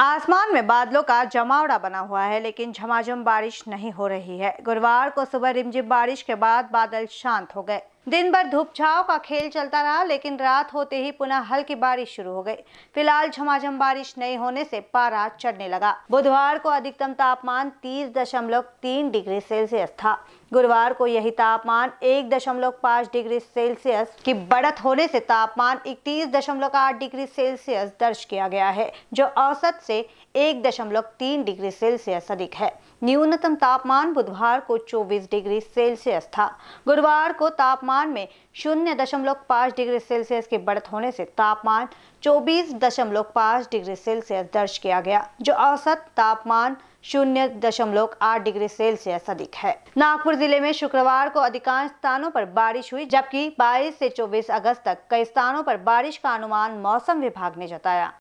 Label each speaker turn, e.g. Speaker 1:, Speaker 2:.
Speaker 1: आसमान में बादलों का जमावड़ा बना हुआ है लेकिन झमाझम बारिश नहीं हो रही है गुरुवार को सुबह रिमझिम बारिश के बाद बादल शांत हो गए दिन भर धूप छाव का खेल चलता रहा लेकिन रात होते ही पुनः हल्की बारिश शुरू हो गई फिलहाल झमाझम बारिश नहीं होने से पारा चढ़ने लगा बुधवार को अधिकतम तापमान 30.3 डिग्री सेल्सियस था गुरुवार को यही तापमान 1.5 डिग्री सेल्सियस की बढ़त होने से तापमान 31.8 डिग्री सेल्सियस दर्ज किया गया है जो औसत से 1.3 डिग्री सेल्सियस अधिक है न्यूनतम तापमान बुधवार को 24 डिग्री सेल्सियस था गुरुवार को तापमान तापमान में शून्य दशमलव पाँच डिग्री सेल्सियस की बढ़त होने से तापमान चौबीस दशमलव पाँच डिग्री सेल्सियस दर्ज किया गया जो औसत तापमान शून्य दशमलव आठ डिग्री सेल्सियस अधिक है नागपुर जिले में शुक्रवार को अधिकांश स्थानों पर बारिश हुई जबकि 22 से 24 अगस्त तक कई स्थानों पर बारिश का अनुमान मौसम विभाग ने जताया